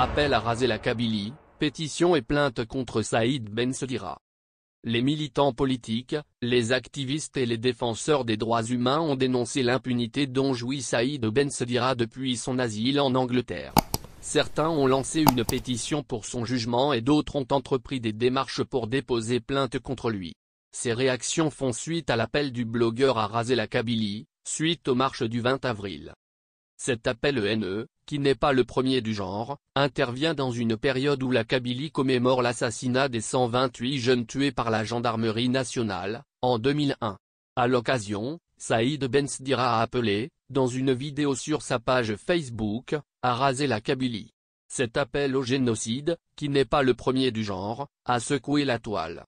Appel à raser la Kabylie, pétition et plainte contre Saïd Ben Sedira. Les militants politiques, les activistes et les défenseurs des droits humains ont dénoncé l'impunité dont jouit Saïd Ben Sedira depuis son asile en Angleterre. Certains ont lancé une pétition pour son jugement et d'autres ont entrepris des démarches pour déposer plainte contre lui. Ces réactions font suite à l'appel du blogueur à raser la Kabylie, suite aux marches du 20 avril. Cet appel haineux, qui n'est pas le premier du genre, intervient dans une période où la Kabylie commémore l'assassinat des 128 jeunes tués par la gendarmerie nationale, en 2001. À l'occasion, Saïd Bensdira a appelé, dans une vidéo sur sa page Facebook, à raser la Kabylie. Cet appel au génocide, qui n'est pas le premier du genre, a secoué la toile.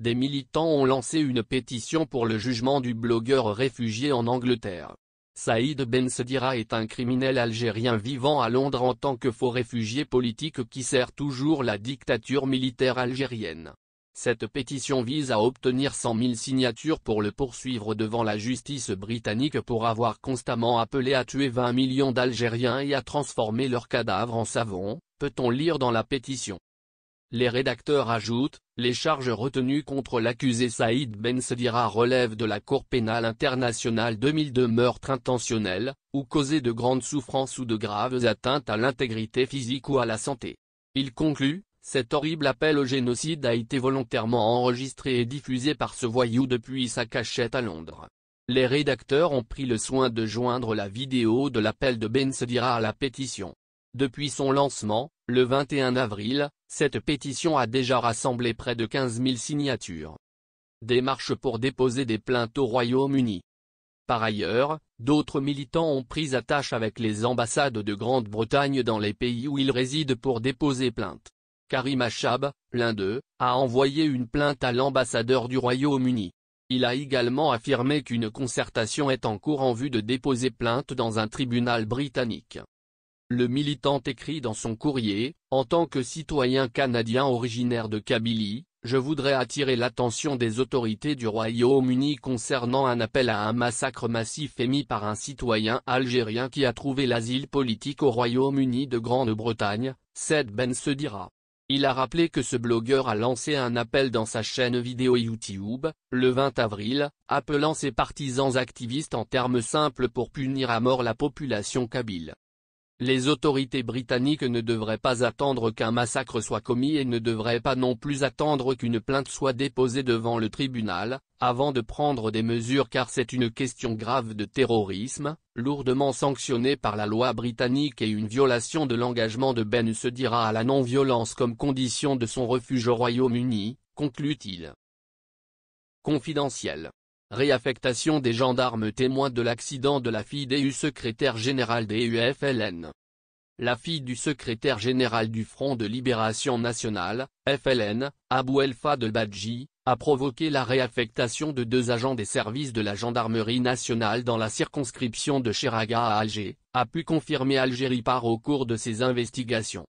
Des militants ont lancé une pétition pour le jugement du blogueur réfugié en Angleterre. Saïd Ben Sedira est un criminel algérien vivant à Londres en tant que faux réfugié politique qui sert toujours la dictature militaire algérienne. Cette pétition vise à obtenir 100 000 signatures pour le poursuivre devant la justice britannique pour avoir constamment appelé à tuer 20 millions d'Algériens et à transformer leurs cadavres en savon, peut-on lire dans la pétition. Les rédacteurs ajoutent, les charges retenues contre l'accusé Saïd Ben Sedira relèvent de la Cour pénale internationale 2002 meurtre intentionnel, ou causé de grandes souffrances ou de graves atteintes à l'intégrité physique ou à la santé. Il conclut, cet horrible appel au génocide a été volontairement enregistré et diffusé par ce voyou depuis sa cachette à Londres. Les rédacteurs ont pris le soin de joindre la vidéo de l'appel de Ben Sedira à la pétition. Depuis son lancement, le 21 avril, cette pétition a déjà rassemblé près de 15 000 signatures. Démarche pour déposer des plaintes au Royaume-Uni. Par ailleurs, d'autres militants ont pris attache avec les ambassades de Grande-Bretagne dans les pays où ils résident pour déposer plainte. Karim Achab, l'un d'eux, a envoyé une plainte à l'ambassadeur du Royaume-Uni. Il a également affirmé qu'une concertation est en cours en vue de déposer plainte dans un tribunal britannique. Le militant écrit dans son courrier, En tant que citoyen canadien originaire de Kabylie, je voudrais attirer l'attention des autorités du Royaume-Uni concernant un appel à un massacre massif émis par un citoyen algérien qui a trouvé l'asile politique au Royaume-Uni de Grande-Bretagne, Seth Ben se dira. Il a rappelé que ce blogueur a lancé un appel dans sa chaîne vidéo YouTube, le 20 avril, appelant ses partisans activistes en termes simples pour punir à mort la population kabyle. Les autorités britanniques ne devraient pas attendre qu'un massacre soit commis et ne devraient pas non plus attendre qu'une plainte soit déposée devant le tribunal, avant de prendre des mesures car c'est une question grave de terrorisme, lourdement sanctionnée par la loi britannique et une violation de l'engagement de Ben se dira à la non-violence comme condition de son refuge au Royaume-Uni, conclut-il. Confidentiel Réaffectation des gendarmes témoins de l'accident de la fille d'EU secrétaire général des UFLN. La fille du secrétaire général du Front de Libération Nationale, FLN, Abou El Fadel Badji, a provoqué la réaffectation de deux agents des services de la gendarmerie nationale dans la circonscription de Chiraga à Alger, a pu confirmer Algérie par au cours de ses investigations.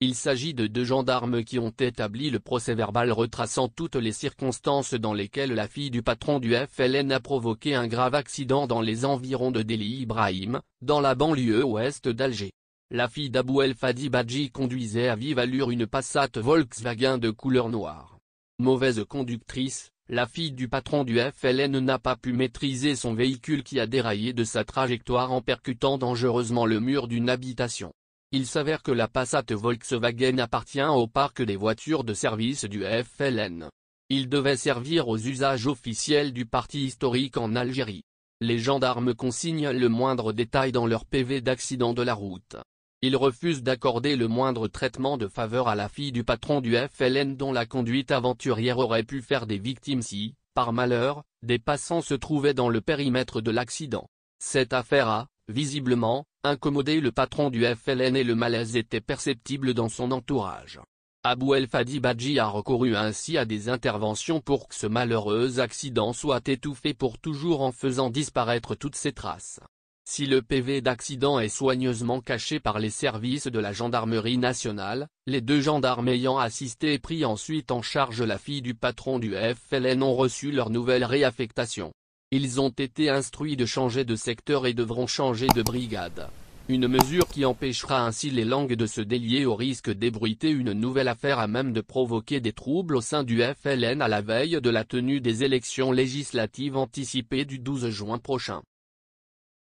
Il s'agit de deux gendarmes qui ont établi le procès-verbal retraçant toutes les circonstances dans lesquelles la fille du patron du FLN a provoqué un grave accident dans les environs de Delhi Ibrahim, dans la banlieue ouest d'Alger. La fille d'Abou El Fadi Badji conduisait à vive allure une Passat Volkswagen de couleur noire. Mauvaise conductrice, la fille du patron du FLN n'a pas pu maîtriser son véhicule qui a déraillé de sa trajectoire en percutant dangereusement le mur d'une habitation. Il s'avère que la Passat Volkswagen appartient au parc des voitures de service du FLN. Il devait servir aux usages officiels du parti historique en Algérie. Les gendarmes consignent le moindre détail dans leur PV d'accident de la route. Ils refusent d'accorder le moindre traitement de faveur à la fille du patron du FLN dont la conduite aventurière aurait pu faire des victimes si, par malheur, des passants se trouvaient dans le périmètre de l'accident. Cette affaire a, visiblement, Incommodé, le patron du FLN et le malaise était perceptible dans son entourage. Abou El Fadi Badji a recouru ainsi à des interventions pour que ce malheureux accident soit étouffé pour toujours en faisant disparaître toutes ses traces. Si le PV d'accident est soigneusement caché par les services de la gendarmerie nationale, les deux gendarmes ayant assisté et pris ensuite en charge la fille du patron du FLN ont reçu leur nouvelle réaffectation. Ils ont été instruits de changer de secteur et devront changer de brigade. Une mesure qui empêchera ainsi les langues de se délier au risque d'ébruiter une nouvelle affaire à même de provoquer des troubles au sein du FLN à la veille de la tenue des élections législatives anticipées du 12 juin prochain.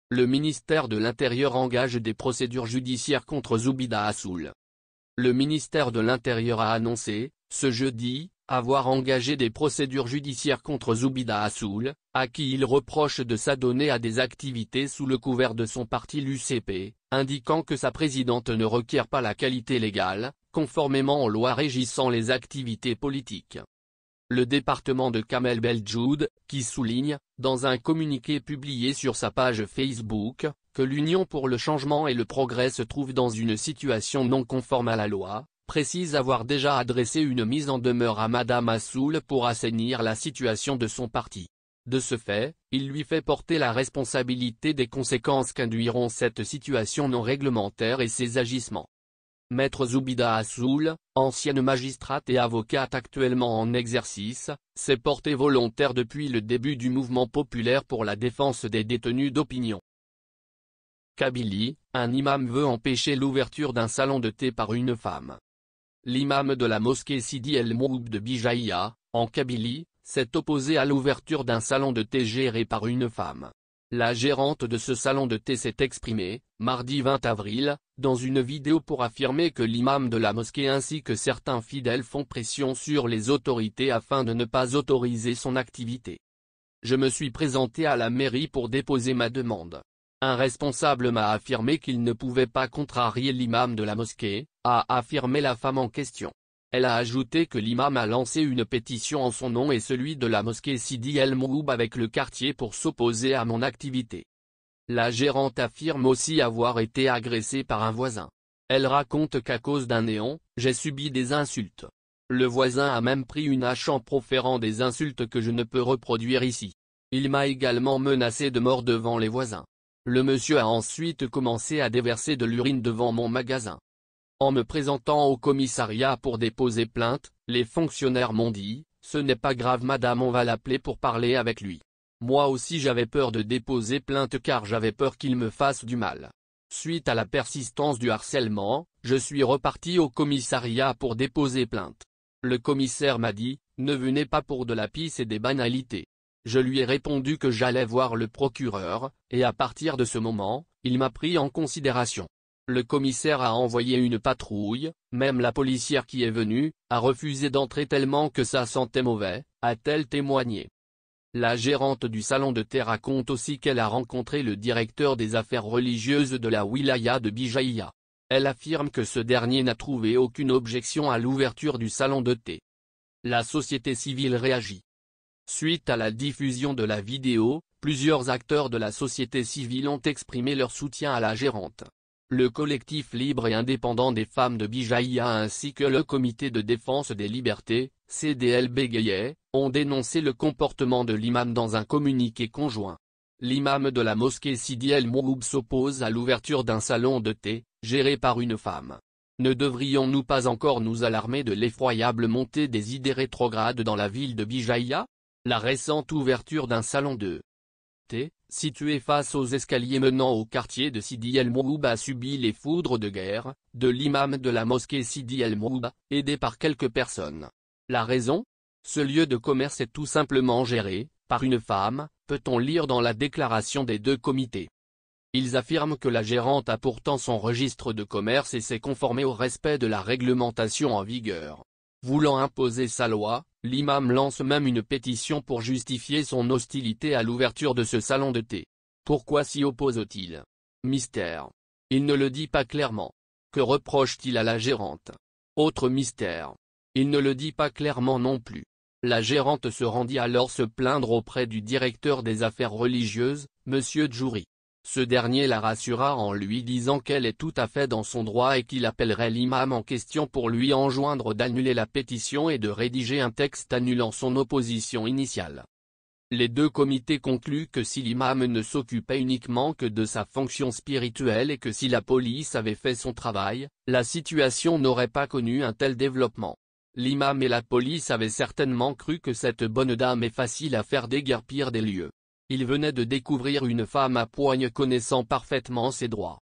Le ministère de l'Intérieur engage des procédures judiciaires contre Zoubida Assoul. Le ministère de l'Intérieur a annoncé, ce jeudi, avoir engagé des procédures judiciaires contre Zoubida Assoul, à qui il reproche de s'adonner à des activités sous le couvert de son parti l'UCP, indiquant que sa présidente ne requiert pas la qualité légale, conformément aux lois régissant les activités politiques. Le département de Kamel Beljoud, qui souligne, dans un communiqué publié sur sa page Facebook, que l'Union pour le changement et le progrès se trouve dans une situation non conforme à la loi, précise avoir déjà adressé une mise en demeure à Madame Assoul pour assainir la situation de son parti. De ce fait, il lui fait porter la responsabilité des conséquences qu'induiront cette situation non réglementaire et ses agissements. Maître Zoubida Assoul, ancienne magistrate et avocate actuellement en exercice, s'est portée volontaire depuis le début du mouvement populaire pour la défense des détenus d'opinion. Kabylie, un imam veut empêcher l'ouverture d'un salon de thé par une femme. L'imam de la mosquée Sidi El Moub de Bijaïa, en Kabylie, s'est opposé à l'ouverture d'un salon de thé géré par une femme. La gérante de ce salon de thé s'est exprimée, mardi 20 avril, dans une vidéo pour affirmer que l'imam de la mosquée ainsi que certains fidèles font pression sur les autorités afin de ne pas autoriser son activité. Je me suis présenté à la mairie pour déposer ma demande. Un responsable m'a affirmé qu'il ne pouvait pas contrarier l'imam de la mosquée, a affirmé la femme en question. Elle a ajouté que l'imam a lancé une pétition en son nom et celui de la mosquée Sidi El Mouhoub avec le quartier pour s'opposer à mon activité. La gérante affirme aussi avoir été agressée par un voisin. Elle raconte qu'à cause d'un néon, j'ai subi des insultes. Le voisin a même pris une hache en proférant des insultes que je ne peux reproduire ici. Il m'a également menacé de mort devant les voisins. Le monsieur a ensuite commencé à déverser de l'urine devant mon magasin. En me présentant au commissariat pour déposer plainte, les fonctionnaires m'ont dit, ce n'est pas grave madame on va l'appeler pour parler avec lui. Moi aussi j'avais peur de déposer plainte car j'avais peur qu'il me fasse du mal. Suite à la persistance du harcèlement, je suis reparti au commissariat pour déposer plainte. Le commissaire m'a dit, ne venez pas pour de la pisse et des banalités. Je lui ai répondu que j'allais voir le procureur, et à partir de ce moment, il m'a pris en considération. Le commissaire a envoyé une patrouille, même la policière qui est venue, a refusé d'entrer tellement que ça sentait mauvais, a-t-elle témoigné. La gérante du salon de thé raconte aussi qu'elle a rencontré le directeur des affaires religieuses de la wilaya de Bijaïa. Elle affirme que ce dernier n'a trouvé aucune objection à l'ouverture du salon de thé. La société civile réagit. Suite à la diffusion de la vidéo, plusieurs acteurs de la société civile ont exprimé leur soutien à la gérante. Le collectif libre et indépendant des femmes de Bijaïa ainsi que le comité de défense des libertés, (CDL) Gayet, ont dénoncé le comportement de l'imam dans un communiqué conjoint. L'imam de la mosquée Sidi El Mouhoub s'oppose à l'ouverture d'un salon de thé, géré par une femme. Ne devrions-nous pas encore nous alarmer de l'effroyable montée des idées rétrogrades dans la ville de Bijaïa la récente ouverture d'un salon de thé, situé face aux escaliers menant au quartier de Sidi El Moub, a subi les foudres de guerre, de l'imam de la mosquée Sidi El Moub, aidé par quelques personnes. La raison Ce lieu de commerce est tout simplement géré, par une femme, peut-on lire dans la déclaration des deux comités. Ils affirment que la gérante a pourtant son registre de commerce et s'est conformée au respect de la réglementation en vigueur. Voulant imposer sa loi, l'imam lance même une pétition pour justifier son hostilité à l'ouverture de ce salon de thé. Pourquoi s'y oppose-t-il Mystère. Il ne le dit pas clairement. Que reproche-t-il à la gérante Autre mystère. Il ne le dit pas clairement non plus. La gérante se rendit alors se plaindre auprès du directeur des affaires religieuses, M. Djouri. Ce dernier la rassura en lui disant qu'elle est tout à fait dans son droit et qu'il appellerait l'imam en question pour lui enjoindre d'annuler la pétition et de rédiger un texte annulant son opposition initiale. Les deux comités concluent que si l'imam ne s'occupait uniquement que de sa fonction spirituelle et que si la police avait fait son travail, la situation n'aurait pas connu un tel développement. L'imam et la police avaient certainement cru que cette bonne dame est facile à faire déguerpir des lieux. Il venait de découvrir une femme à poigne connaissant parfaitement ses droits.